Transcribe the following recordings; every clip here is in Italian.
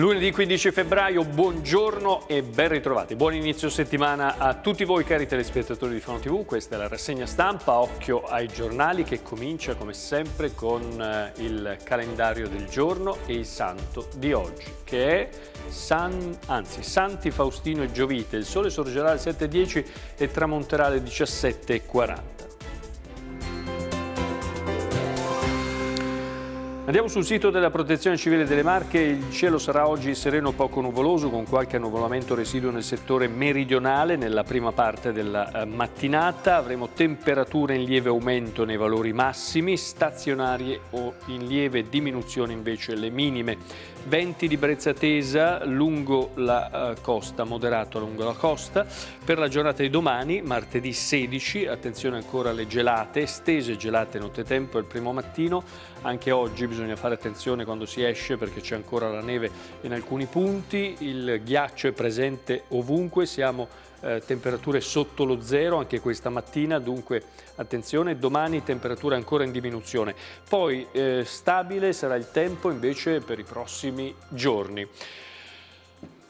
Lunedì 15 febbraio, buongiorno e ben ritrovati. Buon inizio settimana a tutti voi cari telespettatori di Fano TV, questa è la rassegna stampa, occhio ai giornali che comincia come sempre con eh, il calendario del giorno e il santo di oggi, che è San, anzi, Santi Faustino e Giovite. Il sole sorgerà alle 7.10 e tramonterà alle 17.40. Andiamo sul sito della Protezione Civile delle Marche, il cielo sarà oggi sereno poco nuvoloso con qualche annuvolamento residuo nel settore meridionale nella prima parte della eh, mattinata, avremo temperature in lieve aumento nei valori massimi, stazionarie o in lieve diminuzione invece le minime venti di brezza tesa lungo la eh, costa, moderato lungo la costa. Per la giornata di domani, martedì 16, attenzione ancora alle gelate, estese gelate nottetempo e il primo mattino. Anche oggi bisogna fare attenzione quando si esce perché c'è ancora la neve in alcuni punti, il ghiaccio è presente ovunque, siamo eh, temperature sotto lo zero anche questa mattina, dunque attenzione, domani temperature ancora in diminuzione. Poi eh, stabile sarà il tempo invece per i prossimi giorni.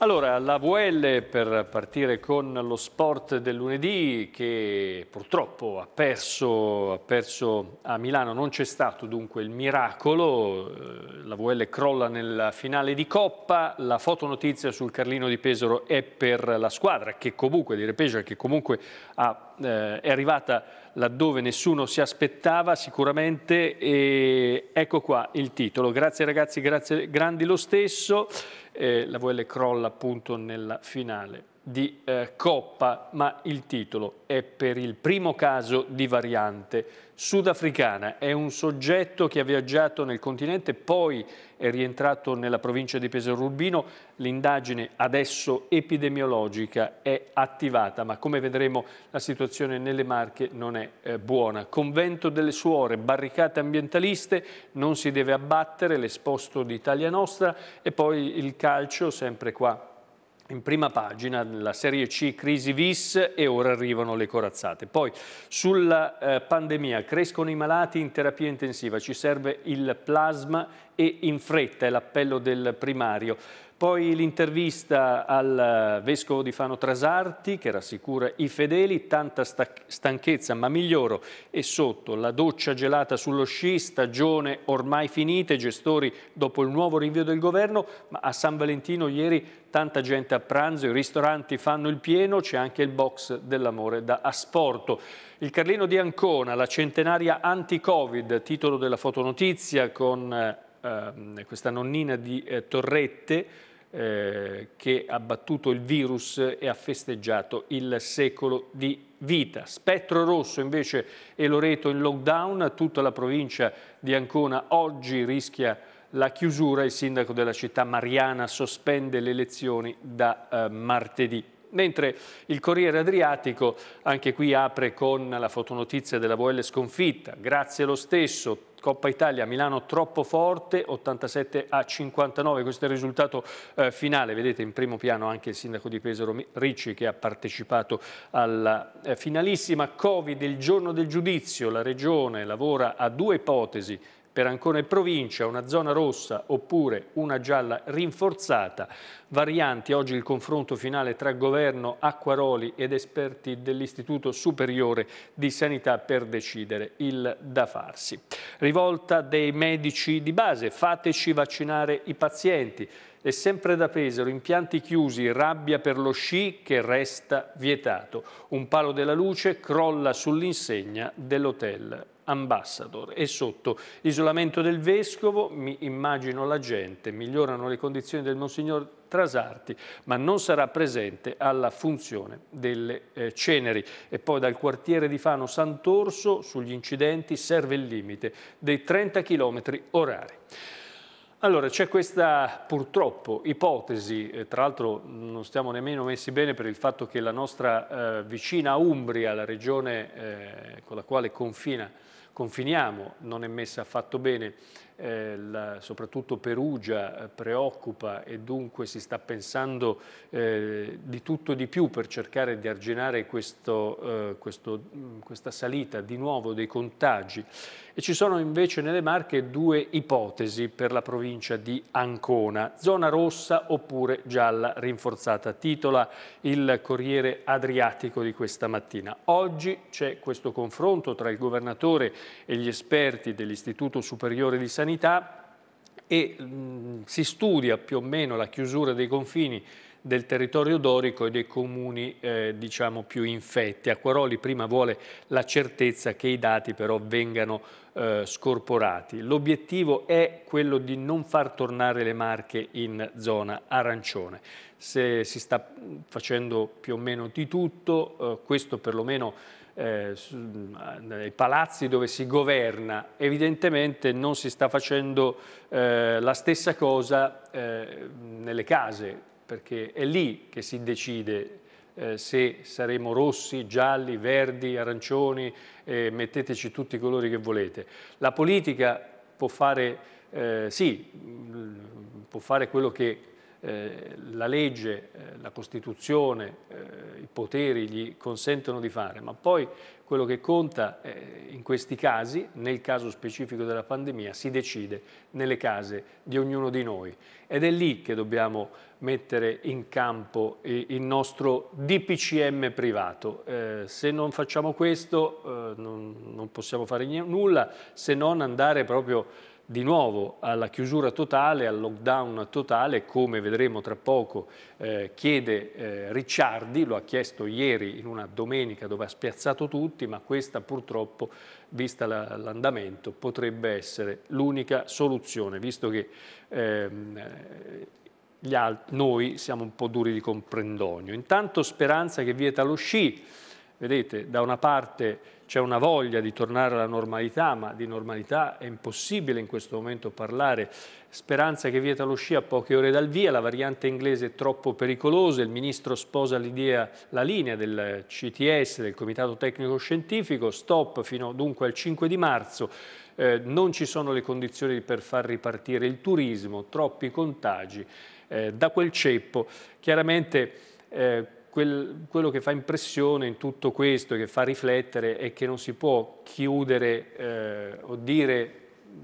Allora, la VL per partire con lo sport del lunedì che purtroppo ha perso, ha perso a Milano, non c'è stato dunque il miracolo, eh, la VL crolla nella finale di Coppa, la fotonotizia sul Carlino di Pesaro è per la squadra che comunque, di Repesaro, che comunque ha, eh, è arrivata laddove nessuno si aspettava sicuramente e ecco qua il titolo, grazie ragazzi, grazie grandi lo stesso eh, la VL crolla appunto nella finale di eh, Coppa, ma il titolo è per il primo caso di variante. Sudafricana è un soggetto che ha viaggiato nel continente, poi è rientrato nella provincia di Pesaro Urbino. L'indagine adesso epidemiologica è attivata, ma come vedremo la situazione nelle Marche non è eh, buona. Convento delle Suore, barricate ambientaliste, non si deve abbattere l'esposto d'Italia Nostra e poi il calcio sempre qua in prima pagina la Serie C crisi vis e ora arrivano le corazzate. Poi sulla eh, pandemia crescono i malati in terapia intensiva, ci serve il plasma e in fretta è l'appello del primario. Poi l'intervista al eh, Vescovo di Fano Trasarti che rassicura i fedeli, tanta stanchezza ma miglioro e sotto la doccia gelata sullo sci, stagione ormai finita, gestori dopo il nuovo rinvio del governo, ma a San Valentino ieri tanta gente a pranzo, i ristoranti fanno il pieno, c'è anche il box dell'amore da asporto. Il Carlino di Ancona, la centenaria anti-Covid, titolo della fotonotizia con... Eh, ehm, questa nonnina di eh, Torrette eh, che ha battuto il virus e ha festeggiato il secolo di vita. Spettro rosso invece è Loreto in lockdown, tutta la provincia di Ancona oggi rischia la chiusura, il sindaco della città Mariana sospende le elezioni da eh, martedì. Mentre il Corriere Adriatico anche qui apre con la fotonotizia della VL sconfitta. Grazie lo stesso, Coppa Italia Milano troppo forte, 87 a 59, questo è il risultato eh, finale, vedete in primo piano anche il sindaco di Pesaro Ricci che ha partecipato alla eh, finalissima Covid il giorno del giudizio, la regione lavora a due ipotesi per Ancona e provincia una zona rossa oppure una gialla rinforzata. Varianti, oggi il confronto finale tra governo, acquaroli ed esperti dell'Istituto Superiore di Sanità per decidere il da farsi. Rivolta dei medici di base, fateci vaccinare i pazienti. E sempre da Pesaro, impianti chiusi, rabbia per lo sci che resta vietato. Un palo della luce crolla sull'insegna dell'hotel ambassador. E sotto isolamento del vescovo, mi immagino la gente, migliorano le condizioni del Monsignor Trasarti, ma non sarà presente alla funzione delle eh, ceneri. E poi dal quartiere di Fano Sant'Orso sugli incidenti serve il limite dei 30 km orari. Allora, c'è questa purtroppo ipotesi, eh, tra l'altro non stiamo nemmeno messi bene per il fatto che la nostra eh, vicina Umbria, la regione eh, con la quale confina confiniamo non è messa affatto bene eh, la, soprattutto Perugia eh, preoccupa e dunque si sta pensando eh, di tutto e di più per cercare di arginare questo, eh, questo, mm, questa salita di nuovo dei contagi. E ci sono invece nelle Marche due ipotesi per la provincia di Ancona, zona rossa oppure gialla rinforzata, titola il Corriere Adriatico di questa mattina. Oggi c'è questo confronto tra il governatore e gli esperti dell'Istituto Superiore di Sanità sanità e mh, mm, si studia più o meno la chiusura dei confini del territorio dorico e dei comuni eh, diciamo più infetti. Acquaroli prima vuole la certezza che i dati però vengano eh, scorporati. L'obiettivo è quello di non far tornare le Marche in zona arancione. Se si sta mm, facendo più o meno di tutto, eh, questo perlomeno eh, nei palazzi dove si governa, evidentemente non si sta facendo eh, la stessa cosa eh, nelle case, perché è lì che si decide eh, se saremo rossi, gialli, verdi, arancioni, metteteci tutti i colori che volete. La politica può fare, eh, sì, può fare quello che eh, la legge, eh, la Costituzione, eh, i poteri gli consentono di fare, ma poi quello che conta in questi casi, nel caso specifico della pandemia, si decide nelle case di ognuno di noi ed è lì che dobbiamo mettere in campo il nostro DPCM privato. se non facciamo questo non, non possiamo fare nulla se non andare proprio di nuovo alla chiusura totale, al lockdown totale, come vedremo tra poco, eh, chiede eh, Ricciardi, lo ha chiesto ieri in una domenica dove ha spiazzato tutti, ma questa purtroppo, vista l'andamento, la, potrebbe essere l'unica soluzione, visto che ehm, noi siamo un po' duri di comprendonio. Intanto speranza che vieta lo sci, vedete, da una parte c'è una voglia di tornare alla normalità, ma di normalità è impossibile in questo momento parlare. Speranza che vieta lo sci a poche ore dal via, la variante inglese è troppo pericolosa, il ministro sposa l'idea, la linea del CTS, del Comitato Tecnico Scientifico, stop fino dunque al 5 di marzo, eh, non ci sono le condizioni per far ripartire il turismo, troppi contagi eh, da quel ceppo. Chiaramente eh, quel, quello che fa impressione in tutto questo e che fa riflettere è che non si può chiudere eh, o dire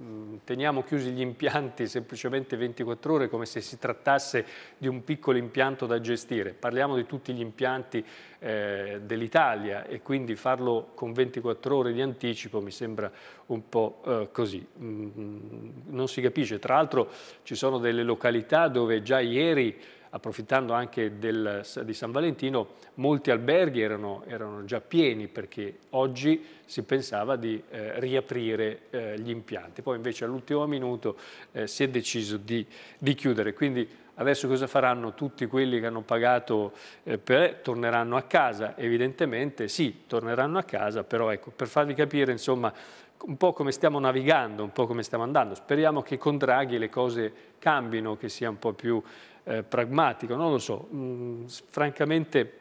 mm, teniamo chiusi gli impianti semplicemente 24 ore come se si trattasse di un piccolo impianto da gestire. Parliamo di tutti gli impianti eh, dell'Italia e quindi farlo con 24 ore di anticipo mi sembra un po' eh, così. Mm, mm, non si capisce. Tra l'altro ci sono delle località dove già ieri approfittando anche del, di San Valentino, molti alberghi erano, erano, già pieni perché oggi si pensava di eh, riaprire eh, gli impianti. Poi invece all'ultimo minuto eh, si è deciso di, di, chiudere. Quindi adesso cosa faranno tutti quelli che hanno pagato? Eh, per, torneranno a casa? Evidentemente sì, torneranno a casa, però ecco, per farvi capire insomma un po' come stiamo navigando, un po' come stiamo andando. Speriamo che con Draghi le cose cambino, che sia un po' più eh, pragmatico, non lo so, mh, mm, francamente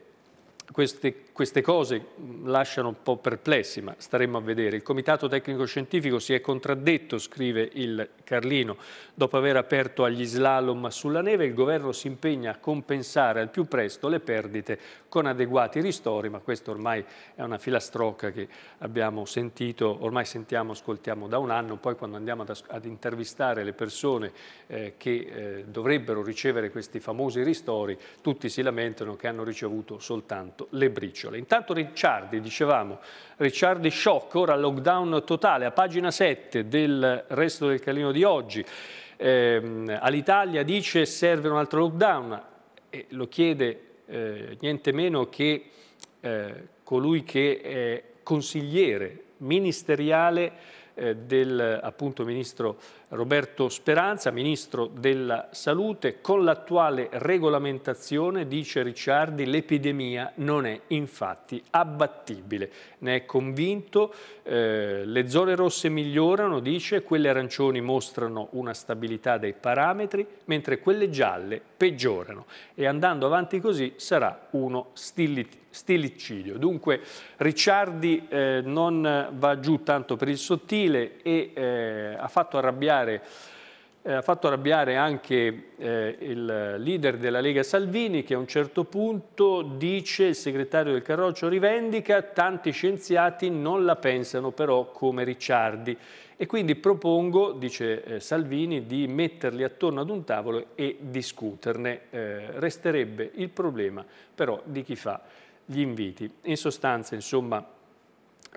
queste queste cose lasciano un po' perplessi, ma staremo a vedere. Il Comitato Tecnico Scientifico si è contraddetto, scrive il Carlino, dopo aver aperto agli slalom sulla neve, il governo si impegna a compensare al più presto le perdite con adeguati ristori, ma questo ormai è una filastrocca che abbiamo sentito, ormai sentiamo, ascoltiamo da un anno, poi quando andiamo ad, ad intervistare le persone eh, che eh, dovrebbero ricevere questi famosi ristori, tutti si lamentano che hanno ricevuto soltanto le briciole briciole. Intanto Ricciardi, dicevamo, Ricciardi shock, ora lockdown totale, a pagina 7 del resto del calino di oggi. Eh, All'Italia dice serve un altro lockdown e lo chiede eh, niente meno che eh, colui che è consigliere ministeriale eh, del appunto, ministro Roberto Speranza, ministro della Salute, con l'attuale regolamentazione, dice Ricciardi, l'epidemia non è infatti abbattibile. Ne è convinto, eh, le zone rosse migliorano, dice, quelle arancioni mostrano una stabilità dei parametri, mentre quelle gialle peggiorano e andando avanti così sarà uno stilitizzato stilicidio. Dunque Ricciardi eh, non va giù tanto per il sottile e eh, ha, fatto arrabbiare, eh, ha fatto arrabbiare anche eh, il leader della Lega Salvini che a un certo punto dice, il segretario del Carroccio rivendica, tanti scienziati non la pensano però come Ricciardi e quindi propongo, dice eh, Salvini, di metterli attorno ad un tavolo e discuterne. Eh, resterebbe il problema però di chi fa gli inviti. In sostanza, insomma,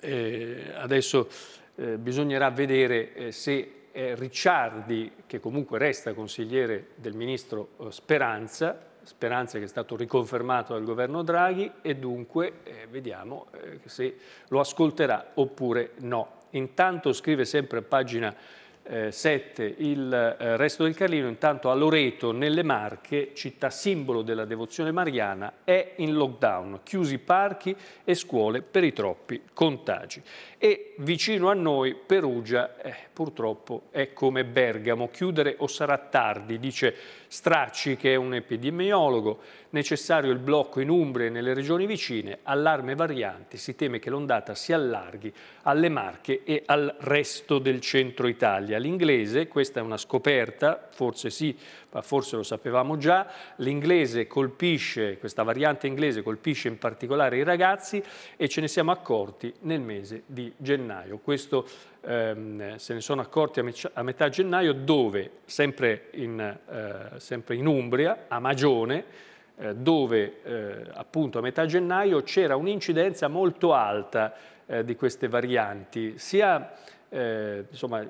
eh, adesso eh, bisognerà vedere eh, se eh, Ricciardi, che comunque resta consigliere del ministro eh, Speranza, Speranza che è stato riconfermato dal governo Draghi e dunque eh, vediamo se lo ascolterà oppure no. Intanto scrive sempre a pagina eh, 7 il eh, resto del Carlino, intanto a Loreto, nelle Marche, città simbolo della devozione mariana, è in lockdown, chiusi parchi e scuole per i troppi contagi. E vicino a noi Perugia eh, purtroppo è come Bergamo, chiudere o sarà tardi, dice Stracci che è un epidemiologo, necessario il blocco in Umbria e nelle regioni vicine, allarme varianti, si teme che l'ondata si allarghi alle Marche e al resto del centro Italia. L'inglese, questa è una scoperta, forse sì, ma forse lo sapevamo già, l'inglese colpisce, questa variante inglese colpisce in particolare i ragazzi e ce ne siamo accorti nel mese di gennaio. Questo ehm, se ne sono accorti a, a metà gennaio dove, sempre in, eh, sempre in Umbria, a Magione, eh, dove eh, appunto a metà gennaio c'era un'incidenza molto alta eh, di queste varianti, sia eh, insomma,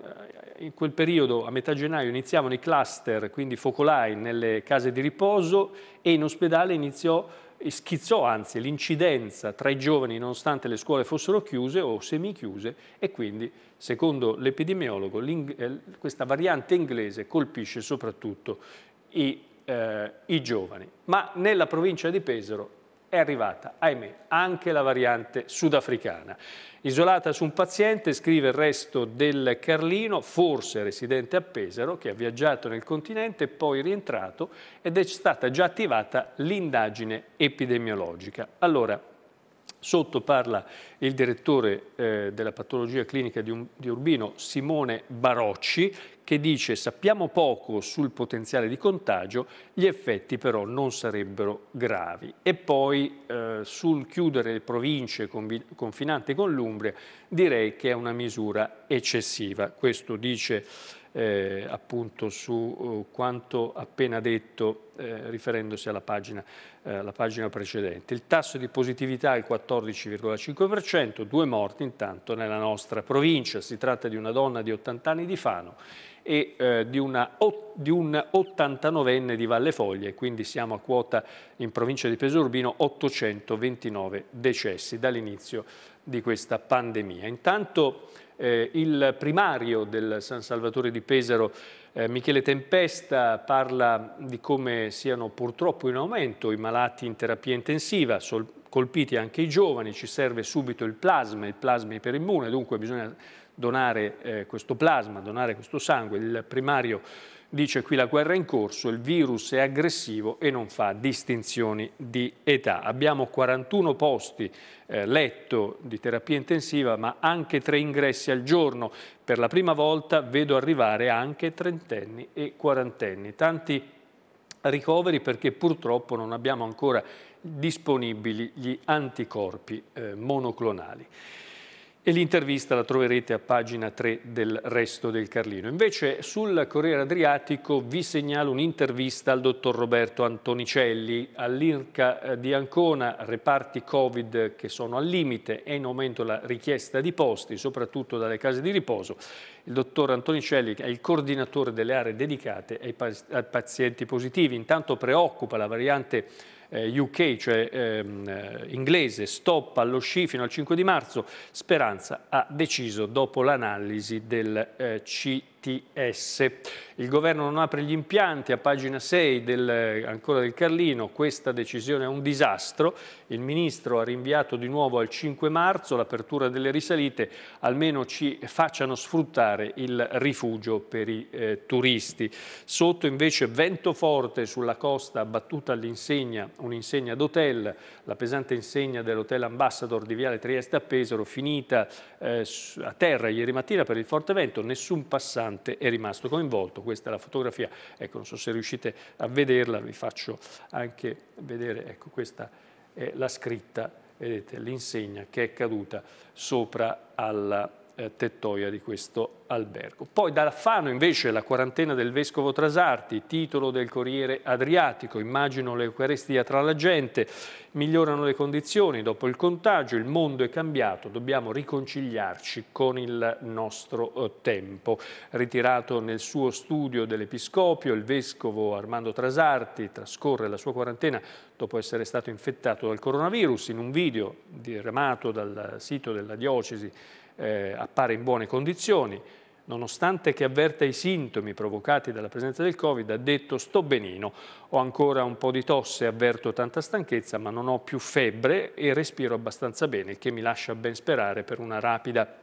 in quel periodo, a metà gennaio, iniziavano i cluster, quindi focolai nelle case di riposo e in ospedale iniziò, schizzò anzi l'incidenza tra i giovani nonostante le scuole fossero chiuse o semichiuse e quindi, secondo l'epidemiologo, questa variante inglese colpisce soprattutto i eh, i giovani. Ma nella provincia di Pesaro è arrivata, ahimè, anche la variante sudafricana. Isolata su un paziente, scrive il resto del Carlino, forse residente a Pesaro, che ha viaggiato nel continente e poi rientrato ed è stata già attivata l'indagine epidemiologica. Allora, Sotto parla il direttore eh, della patologia clinica di, un, di, Urbino, Simone Barocci, che dice sappiamo poco sul potenziale di contagio, gli effetti però non sarebbero gravi. E poi eh, sul chiudere le province confinanti con l'Umbria direi che è una misura eccessiva. Questo dice eh, appunto su eh, quanto appena detto eh, riferendosi alla pagina, eh, alla pagina, precedente. Il tasso di positività è il 14,5%, due morti intanto nella nostra provincia. Si tratta di una donna di 80 anni di Fano e eh, di, un 89enne di Valle Foglie, quindi siamo a quota in provincia di Urbino 829 decessi dall'inizio di questa pandemia. Intanto eh, il primario del San Salvatore di Pesaro eh, Michele Tempesta parla di come siano purtroppo in aumento i malati in terapia intensiva, colpiti anche i giovani, ci serve subito il plasma, il plasma iperimmune, dunque bisogna donare eh, questo plasma, donare questo sangue. Il primario dice qui la guerra è in corso, il virus è aggressivo e non fa distinzioni di età. Abbiamo 41 posti eh, letto di terapia intensiva ma anche tre ingressi al giorno. Per la prima volta vedo arrivare anche trentenni e quarantenni. Tanti ricoveri perché purtroppo non abbiamo ancora disponibili gli anticorpi eh, monoclonali e l'intervista la troverete a pagina 3 del Resto del Carlino. Invece sul Corriere Adriatico vi segnalo un'intervista al dottor Roberto Antonicelli all'IRCA eh, di Ancona, reparti Covid che sono al limite, è in aumento la richiesta di posti, soprattutto dalle case di riposo. Il dottor Antonicelli è il coordinatore delle aree dedicate ai pazienti positivi, intanto preoccupa la variante eh, UK, cioè ehm, eh, inglese, stop allo sci fino al 5 di marzo, Speranza ha deciso dopo l'analisi del eh, CT ITS. Il governo non apre gli impianti, a pagina 6 del, ancora del Carlino, questa decisione è un disastro, il ministro ha rinviato di nuovo al 5 marzo l'apertura delle risalite, almeno ci facciano sfruttare il rifugio per i eh, turisti. Sotto invece vento forte sulla costa battuta all'insegna, un'insegna d'hotel, la pesante insegna dell'hotel Ambassador di Viale Trieste a Pesaro, finita eh, a terra ieri mattina per il forte vento, nessun passaggio istante è rimasto coinvolto. Questa è la fotografia, ecco, non so se riuscite a vederla, vi faccio anche vedere, ecco, questa è la scritta, vedete, l'insegna che è caduta sopra alla eh, tettoia di questo albergo. Poi da Fano invece la quarantena del Vescovo Trasarti, titolo del Corriere Adriatico, immagino l'Eucarestia tra la gente, migliorano le condizioni dopo il contagio, il mondo è cambiato, dobbiamo riconciliarci con il nostro eh, tempo. Ritirato nel suo studio dell'Episcopio, il Vescovo Armando Trasarti trascorre la sua quarantena dopo essere stato infettato dal coronavirus in un video diramato dal sito della diocesi eh, appare in buone condizioni, nonostante che avverta i sintomi provocati dalla presenza del Covid, ha detto sto benino, ho ancora un po' di tosse, avverto tanta stanchezza, ma non ho più febbre e respiro abbastanza bene, il che mi lascia ben sperare per una rapida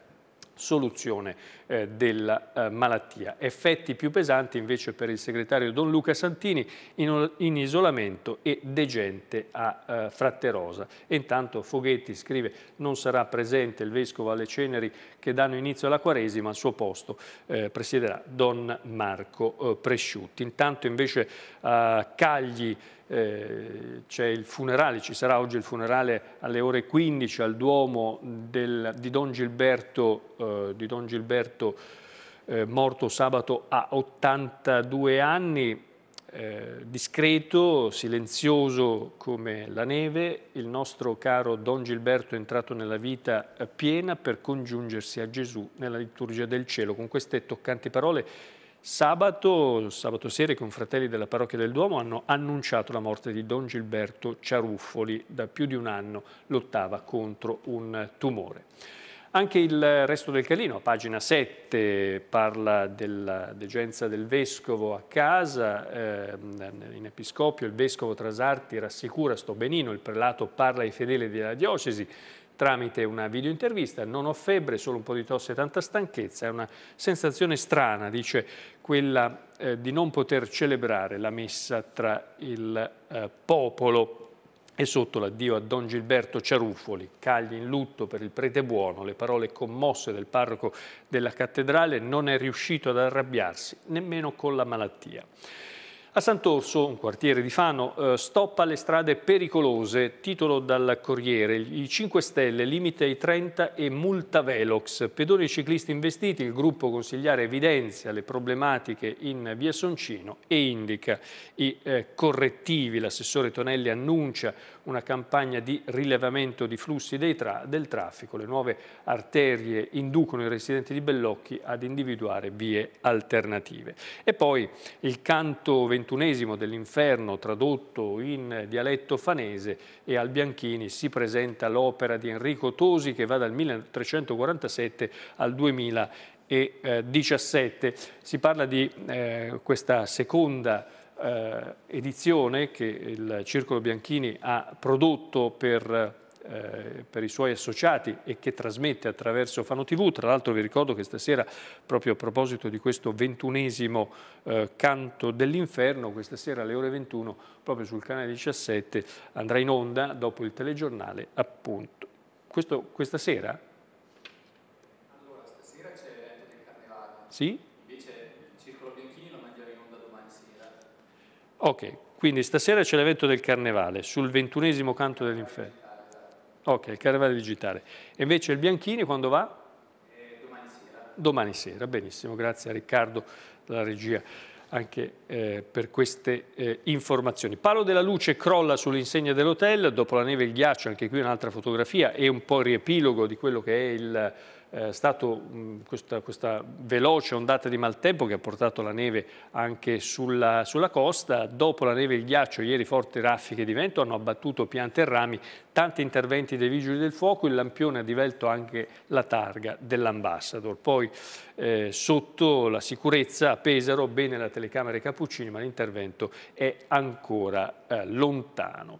soluzione eh, della eh, malattia. Effetti più pesanti invece per il segretario Don Luca Santini in, in isolamento e degente a eh, Fratterosa. E intanto Foghetti scrive non sarà presente il vescovo alle ceneri che danno inizio alla quaresima, al suo posto eh, presiederà Don Marco eh, Presciutti. Intanto invece a eh, Cagli eh, c'è il funerale, ci sarà oggi il funerale alle ore 15 al Duomo del, di Don Gilberto, eh, di Don Gilberto eh, morto sabato a 82 anni, eh, discreto, silenzioso come la neve, il nostro caro Don Gilberto è entrato nella vita eh, piena per congiungersi a Gesù nella liturgia del cielo. Con queste toccanti parole Sabato, sabato sera i confratelli della parrocchia del Duomo hanno annunciato la morte di Don Gilberto Ciaruffoli, da più di un anno lottava contro un tumore. Anche il resto del Calino, a pagina 7, parla della degenza del vescovo a casa, eh, in episcopio il vescovo Trasarti rassicura, sto benino, il prelato parla ai fedeli della diocesi, tramite una videointervista, non ho febbre, solo un po' di tosse e tanta stanchezza, è una sensazione strana, dice quella eh, di non poter celebrare la messa tra il eh, popolo e sotto l'addio a Don Gilberto Ciaruffoli, Cagli in lutto per il prete buono, le parole commosse del parroco della cattedrale, non è riuscito ad arrabbiarsi, nemmeno con la malattia. A Sant'Orso, un quartiere di Fano, eh, stoppa le strade pericolose, titolo dal Corriere, i 5 Stelle, limite ai 30 e multa velox. Pedoni e ciclisti investiti, il gruppo consigliare evidenzia le problematiche in via Soncino e indica i eh, correttivi. L'assessore Tonelli annuncia una campagna di rilevamento di flussi tra del traffico. Le nuove arterie inducono i residenti di Bellocchi ad individuare vie alternative. E poi il canto ventunesimo dell'inferno tradotto in dialetto fanese e al Bianchini si presenta l'opera di Enrico Tosi che va dal 1347 al 2017. Si parla di eh, questa seconda eh, edizione che il Circolo Bianchini ha prodotto per eh, per i suoi associati e che trasmette attraverso Fano TV. Tra l'altro vi ricordo che stasera, proprio a proposito di questo ventunesimo eh, canto dell'inferno, questa sera alle ore 21, proprio sul canale 17, andrà in onda dopo il telegiornale, appunto. Questo, questa sera? Allora, stasera c'è l'evento del carnevale. Sì? Ok, quindi stasera c'è l'evento del carnevale, sul ventunesimo canto dell'inferno. Ok, il carnevale digitale. E invece il Bianchini quando va? Eh, domani sera. Domani sera, benissimo, grazie a Riccardo dalla regia anche eh, per queste eh, informazioni. Palo della luce crolla sull'insegna dell'hotel, dopo la neve e il ghiaccio, anche qui un'altra fotografia e un po' riepilogo di quello che è il eh, stata mm, questa, questa, veloce ondata di maltempo che ha portato la neve anche sulla, sulla costa. Dopo la neve e il ghiaccio, ieri forti raffiche di vento hanno abbattuto piante e rami, tanti interventi dei vigili del fuoco, il lampione ha divelto anche la targa dell'ambassador. Poi eh, sotto la sicurezza a Pesaro, bene la telecamera e Cappuccini, ma l'intervento è ancora eh, lontano.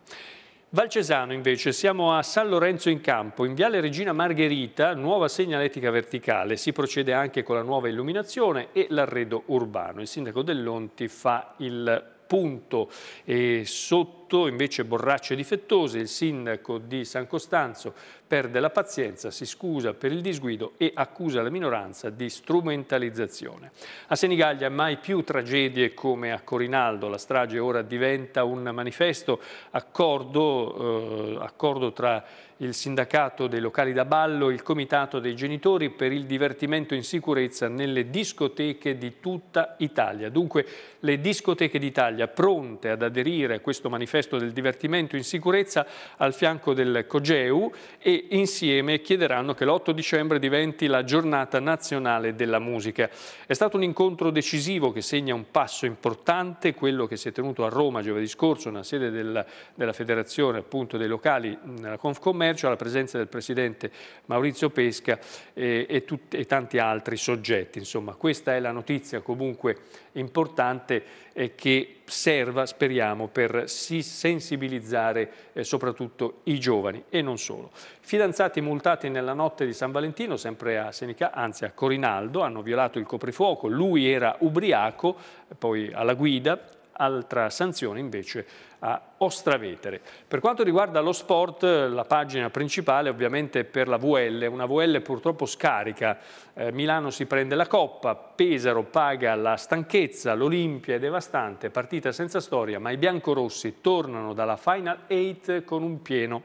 Valcesano invece, siamo a San Lorenzo in Campo, in Viale Regina Margherita, nuova segnaletica verticale, si procede anche con la nuova illuminazione e l'arredo urbano. Il sindaco Dell'Onti fa il punto e sotto tutto invece borracce difettose, il sindaco di San Costanzo perde la pazienza, si scusa per il disguido e accusa la minoranza di strumentalizzazione. A Senigallia mai più tragedie come a Corinaldo, la strage ora diventa un manifesto accordo, eh, accordo tra il sindacato dei locali da ballo, il comitato dei genitori per il divertimento in sicurezza nelle discoteche di tutta Italia. Dunque le discoteche d'Italia pronte ad aderire a questo manifesto manifesto del divertimento in sicurezza al fianco del COGEU e insieme chiederanno che l'8 dicembre diventi la giornata nazionale della musica. È stato un incontro decisivo che segna un passo importante, quello che si è tenuto a Roma giovedì scorso, nella sede del, della federazione appunto dei locali nella Confcommercio, alla presenza del presidente Maurizio Pesca eh, e, e, tutti, e tanti altri soggetti. Insomma, questa è la notizia comunque importante eh, che serva, speriamo, per sensibilizzare eh, soprattutto i giovani e non solo. Fidanzati multati nella notte di San Valentino, sempre a Senica, anzi a Corinaldo, hanno violato il coprifuoco, lui era ubriaco, poi alla guida, altra sanzione invece a Ostravetere. Per quanto riguarda lo sport, la pagina principale ovviamente è per la VL, una VL purtroppo scarica. Eh, Milano si prende la coppa, Pesaro paga la stanchezza, l'Olimpia è devastante, partita senza storia, ma i biancorossi tornano dalla Final 8 con un pieno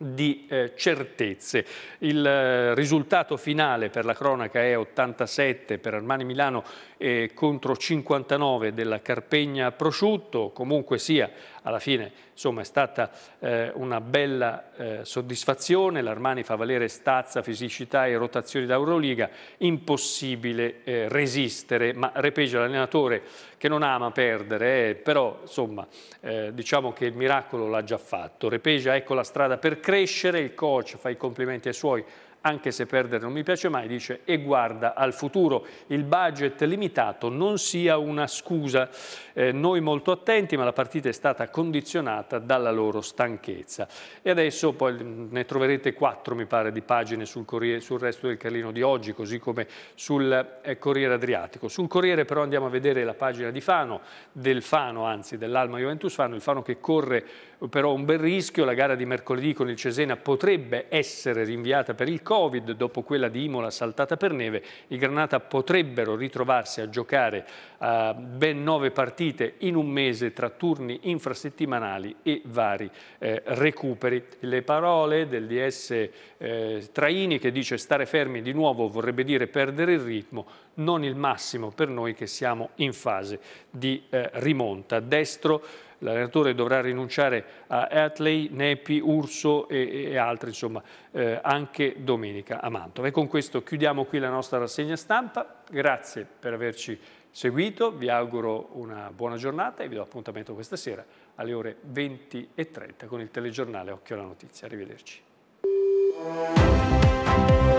di eh, certezze. Il eh, risultato finale per la cronaca è 87 per Armani Milano eh, contro 59 della Carpegna Prosciutto, comunque sia alla fine insomma, è stata eh, una bella eh, soddisfazione, l'Armani fa valere stazza, fisicità e rotazioni da Euroliga, impossibile eh, resistere, ma repeggia l'allenatore che non ama perdere, eh, però insomma, eh, diciamo che il miracolo l'ha già fatto, repegia ecco la strada per crescere, il coach fa i complimenti ai suoi anche se perdere non mi piace mai, dice e guarda al futuro, il budget limitato non sia una scusa. Eh, noi molto attenti, ma la partita è stata condizionata dalla loro stanchezza. E adesso poi mm, ne troverete quattro, mi pare, di pagine sul, Corriere, sul resto del Carlino di oggi, così come sul eh, Corriere Adriatico. Sul Corriere però andiamo a vedere la pagina di Fano, del Fano, anzi dell'Alma Juventus Fano, il Fano che corre però un bel rischio, la gara di mercoledì con il Cesena potrebbe essere rinviata per il Covid, dopo quella di Imola saltata per neve, i Granata potrebbero ritrovarsi a giocare eh, ben nove partite in un mese tra turni infrasettimanali e vari eh, recuperi. Le parole del DS eh, Traini che dice stare fermi di nuovo vorrebbe dire perdere il ritmo, non il massimo per noi che siamo in fase di eh, rimonta. Destro l'allenatore dovrà rinunciare a Atley, Nepi, Urso e, e altri, insomma, eh, anche domenica a Mantova. E con questo chiudiamo qui la nostra rassegna stampa. Grazie per averci seguito, vi auguro una buona giornata e vi do appuntamento questa sera alle ore 20.30 con il telegiornale Occhio alla Notizia. Arrivederci.